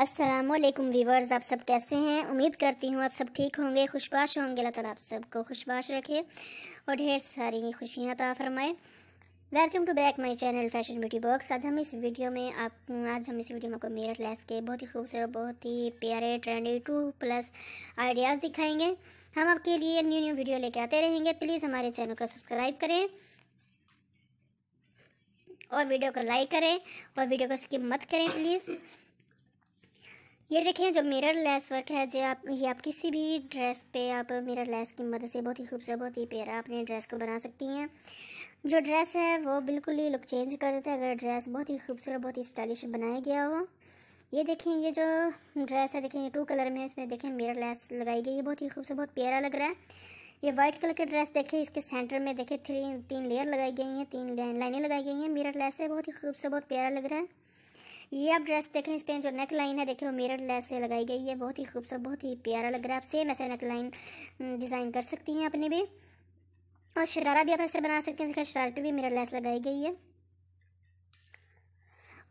Aslam viewers आप सब कैसे हैं उम्मीद करती हूँ आप सब ठीक होंगे खुशबाश होंगे अल्लाह ताला आप सबको खुशबाश रखे और ढेर सारी खुशियाँ तो फरमाए welcome to back my channel fashion beauty box आज हम इस वीडियो में आप आज हम इस वीडियो में आपको मेरठ लैस के बहुत ही खूबसूरत बहुत ही प्यारे ट्रेंडी टू प्लस आइडियाज़ दिखाएंगे हम आपके लिए न्यू न्यू वीडियो लेके आते रहेंगे प्लीज़ हमारे चैनल को सब्सक्राइब करें और वीडियो को लाइक करें और वीडियो को स्किप मत करें प्लीज़ ये देखें जो मिरर लेस वर्क है जो आप ये आप किसी भी ड्रेस पे आप मिरर लेस की मदद से बहुत ही खूबसूरत बहुत ही प्यारा अपने ड्रेस को बना सकती हैं जो ड्रेस है वो बिल्कुल ही लुक चेंज कर देता है अगर ड्रेस बहुत ही खूबसूरत बहुत ही स्टाइलिश बनाया गया हो ये देखें ये जो ड्रेस है देखें ये टू कलर में इसमें देखें मिरर लेस लगाई गई है बहुत ही खूबसूरत बहुत प्यारा लग रहा है ये वाइट कलर के ड्रेस देखे इसके सेंटर में देखें थ्री तीन लेयर लगाई गई हैं तीन लाइनें लगाई गई हैं मिरर लेस है बहुत ही खूबसूरत बहुत प्यारा लग रहा है ये आप ड्रेस देखें इस पर जो नेक लाइन है देखिए वो मिरर लेस से लगाई गई है बहुत ही खूबसूरत बहुत ही प्यारा लग रहा है आप सेम ऐसे नेक लाइन डिज़ाइन कर सकती हैं अपने भी और शरारा भी आप ऐसे बना सकते हैं देखिए शरारा पर भी मिरर लेस लगाई गई है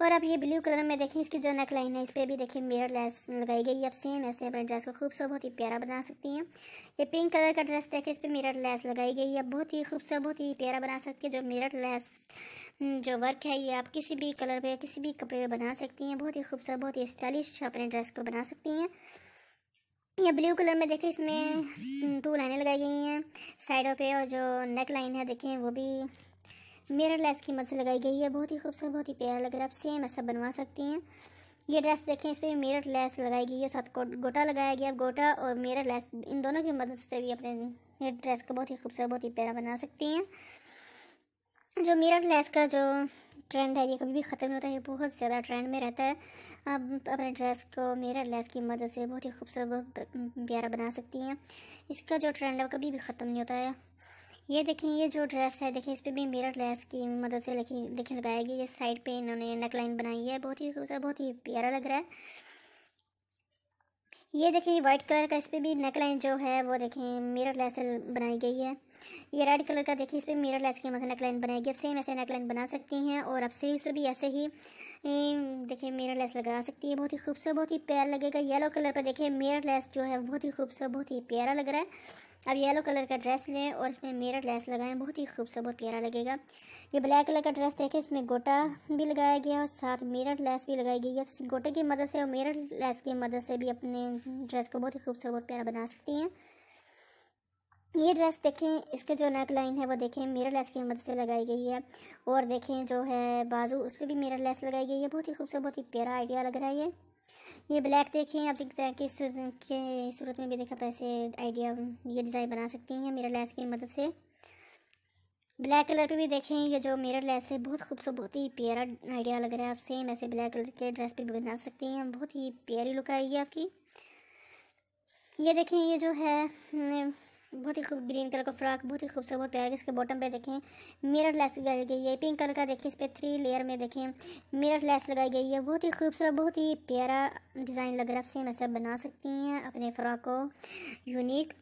और अब ये ब्लू कलर में देखें इसकी जो नेक लाइन है इस पर भी देखें मिरर लेस लगाई गई है अब सेम ऐसे अपने ड्रेस को खूबसूरत बहुत ही प्यारा बना सकती हैं ये पिंक कलर का ड्रेस देखें इस पर मिरर लेस लगाई गई है बहुत ही खूबसूरत बहुत ही प्यारा बना सकती है जो मिरर लेस हम्म, जो वर्क है ये आप किसी भी कलर पे किसी भी कपड़े पे बना सकती हैं बहुत ही खूबसूरत बहुत ही स्टाइलिश अपने ड्रेस को बना सकती हैं ये ब्लू कलर में देखें इसमें टू हम्म, लाइनें लगाई गई हैं साइडों पे और जो नेक लाइन है देखें वो भी मिरर लेस की मदद से लगाई गई है बहुत ही खूबसूरत बहुत ही प्यारा लग रहा है आप सेम ऐसा बनवा सकती हैं ये ड्रेस देखें इस पर मिरर लेस लगाई गई है साथ गोटा लगाया गया गोटा और मिरर लेस इन दोनों की मदद से भी अपने ये ड्रेस को बहुत ही खूबसूरत बहुत ही प्यारा बना सकती हैं जो मिरर ग्लास का जो ट्रेंड है ये कभी भी ख़त्म नहीं होता है बहुत ज़्यादा ट्रेंड में रहता है आप अपने ड्रेस को मिरर लेस की मदद से बहुत ही खूबसूरत बहुत प्यारा बना सकती हैं इसका जो ट्रेंड है वो कभी भी ख़त्म नहीं होता है ये देखें ये जो ड्रेस है देखें इस पर भी मिरर लेस की मदद से लिखी लिखी लगाएगी ये साइड पर इन्होंने नेक लाइन बनाई है बहुत ही खूबसूरत बहुत ही प्यारा लग रहा है ये देखें वाइट कलर का इस पर भी नेक लाइन जो है वो देखें मिरर लेस बनाई गई है ये रेड कलर का देखिए इस पर मिरर लेस की मतलब नेकलाइन बनाएगी आप सेम ऐसे नेकलाइन बना सकती हैं और आप स्लीव्स पर भी ऐसे ही देखिए मिरर लेस लगा सकती है बहुत ही खूबसूरत बहुत ही प्यारा लगेगा येलो कलर पर देखिए मिरर लेस जो है बहुत ही खूबसूरत बहुत ही प्यारा लग रहा है अब येलो कलर का ड्रेस लें और इसमें मिरर लेस लगाएं बहुत ही खूबसूरत बहुत प्यारा लगेगा ये ब्लैक कलर का ड्रेस देखें इसमें गोटा भी लगाया गया और साथ मिरर लेस भी लगाई गई है गोटे की मदद से और मिरर लेस की मदद से भी अपने ड्रेस को बहुत ही खूबसूरत बहुत प्यारा बना सकती हैं ये ड्रेस देखें इसके जो नेक लाइन है वो देखें मिरर लेस की मदद से लगाई गई है और देखें जो है बाजू उस पर भी मिरर लेस लगाई गई है बहुत ही खूबसूरत बहुत ही प्यारा आइडिया लग रहा है ये ये ब्लैक देखें आप हैं की सूरत में भी देखा पैसे आइडिया ये डिज़ाइन बना सकती हैं मिरर लेस की मदद से ब्लैक कलर पर भी देखें ये जो मिरर लेस है बहुत खूबसूरत बहुत ही प्यारा आइडिया लग रहा है आप सेम ऐसे ब्लैक कलर के ड्रेस पर भी बना सकती हैं बहुत ही प्यारी लुक आएगी आपकी ये देखें ये जो है बहुत ही खूब ग्रीन कलर का फ्रॉक बहुत ही खूबसूरत बहुत प्यारा इसके बॉटम पे देखें मिरर लेस लगाई गई है पिंक कलर का देखें इस पर थ्री लेयर में देखें मिरर लेस लगाई गई है बहुत ही खूबसूरत बहुत ही प्यारा डिज़ाइन लग रहा है आप सेम ऐसा बना सकती हैं अपने फ्रॉक को यूनिक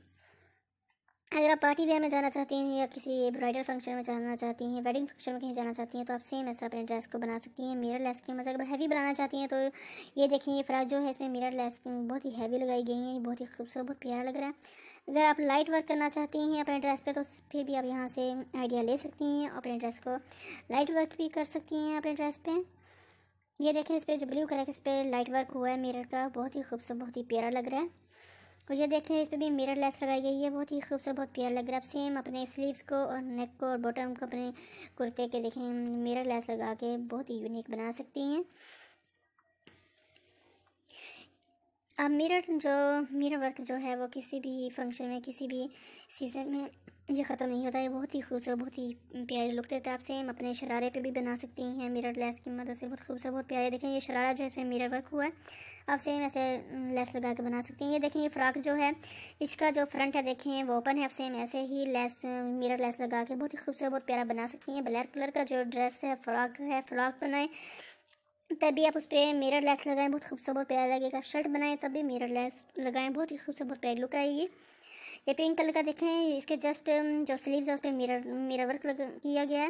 अगर आप पार्टी वेयर में जाना चाहती हैं या किसी ब्राइडल फंक्शन में जाना चाहती हैं वेडिंग फंक्शन में कहीं जाना चाहती हैं तो आप सेम ऐसा अपने ड्रेस को बना सकती हैं मिरर लेस की मतलब हैवी बनाना चाहती हैं तो ये देखें ये फ्राक जो है इसमें मिरर लेस बहुत ही हैवी लगाई गई है बहुत ही खूबसूरत बहुत प्यारा लग रहा है अगर आप लाइट वर्क करना चाहती हैं अपने ड्रेस पर तो फिर भी आप यहाँ से आइडिया ले सकती हैं अपने ड्रेस को लाइट वर्क भी कर सकती हैं अपने ड्रेस पर ये देखें इस पर जो ब्लू कलर इस पर लाइट वर्क हुआ है मिरर का बहुत ही खूबसूरत बहुत ही प्यारा लग रहा है और ये देखें इस पर भी मिरर लेस लगाई गई है बहुत ही खूबसूरत बहुत प्यार लग रहा है सेम अपने स्लीव्स को और नेक को और बॉटम को अपने कुर्ते के देखें मिरर लेस लगा के बहुत ही यूनिक बना सकती हैं अब मिरर जो मिरर वर्क जो है वो किसी भी फंक्शन में किसी भी सीज़न में ये ख़त्म नहीं होता है बहुत ही खूबसूरत बहुत ही प्यारे लुक देते है आप सेम अपने शरारे पे भी बना सकती हैं मिरर लेस की मदद से बहुत खूबसूरत बहुत प्यारे देखें ये शरारा जो है इसमें मिरर वर्क हुआ है आप सेम ऐसे लेस लगा के बना सकती हैं ये देखें ये फ्रॉक जो है इसका जो फ्रंट है देखें वो ओपन है आप सेम ऐसे ही लेस मिरर लेस लगा के बहुत ही खूबसूरत बहुत प्यारा बना सकती हैं ब्लैक कलर का जो ड्रेस है फ्रॉक है फ्रॉक बनाएँ तभी आप उस पर मिरर लेस लगाएं बहुत खूबसूरत बहुत प्यारा लगेगा शर्ट बनाएं तब भी मिरर लेस लगाएं बहुत ही खूबसूरत बहुत प्यारी लुक आएगी ये पिंक कलर का देखें इसके जस्ट जो स्लीव्स है उस पर मिरर मिरर वर्क किया गया है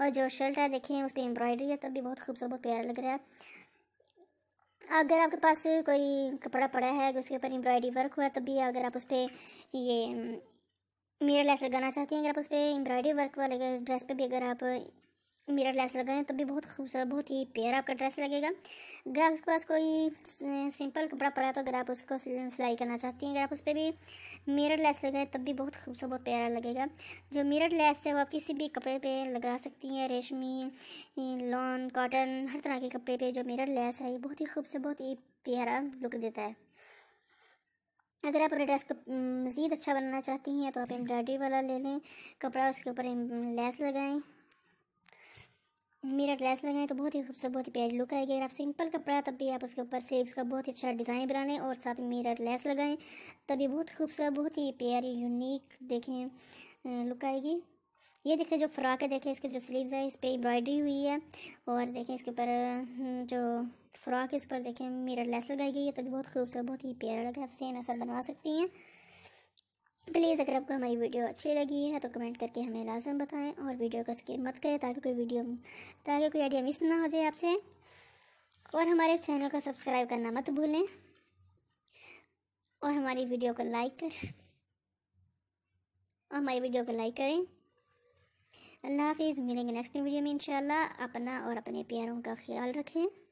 और जो शर्ट है देखें उस पर एम्ब्रॉयडरी है तब भी बहुत खूबसूरत बहुत प्यारा लग रहा है अगर आपके पास कोई कपड़ा पड़ा है उसके ऊपर एम्ब्रॉयडरी वर्क हुआ है तभी अगर आप उस पर ये मिरर लेस लगाना चाहती हैं अगर आप उस पर एम्ब्रॉयडरी वर्क वाले ड्रेस पर भी अगर आप मेरा लेस लगाएं तो भी बहुत खूबसूरत बहुत ही प्यारा आपका ड्रेस लगेगा अगर आपके पास कोई सिंपल कपड़ा पड़ा तो अगर आप उसको सिलाई करना चाहती हैं अगर आप उस पर भी मिरर लेस लगाएं तब भी बहुत खूबसूरत बहुत प्यारा लगेगा जो मिरर लेस है वो आप किसी भी कपड़े पे लगा सकती हैं रेशमी लॉन कॉटन हर तरह के कपड़े पे जो मिरर लेस है ये बहुत ही खूबसूरत बहुत ही प्यारा लुक देता है अगर आप अपने ड्रेस को मज़ीद अच्छा बनाना चाहती हैं तो आप एम्ब्रॉयडरी वाला ले लें कपड़ा उसके ऊपर लेस लगाएं मेरा ग्लास लगाएं तो बहुत ही खूबसूरत बहुत ही प्यारी लुक आएगी अगर आप सिंपल कपड़ा तब भी आप उसके ऊपर से का बहुत ही अच्छा डिज़ाइन बनाएं और साथ में मेरा ग्लास लगाएं तभी बहुत खूबसूरत बहुत ही प्यारी यूनिक देखें लुक आएगी ये देखें जो फ्रॉक है देखें इसके जो स्लीव्स है इस पर एम्ब्रॉयडरी हुई है और देखें इसके ऊपर जो फ्रॉक है इस पर देखें मेरा लेस लगाई गई है तो बहुत खूबसूरत बहुत ही प्यारा लगा आप सेम ऐसा बनवा सकती हैं प्लीज़ अगर आपको हमारी वीडियो अच्छी लगी है तो कमेंट करके हमें लाजम बताएं और वीडियो को स्किप मत करें ताकि कोई वीडियो ताकि कोई आइडिया मिस ना हो जाए आपसे और हमारे चैनल को सब्सक्राइब करना मत भूलें और हमारी वीडियो को लाइक करें और हमारी वीडियो को लाइक करें अल्लाह हाफिज़ मिलेंगे नेक्स्ट वीडियो में इंशाल्लाह अपना और अपने प्यारों का ख्याल रखें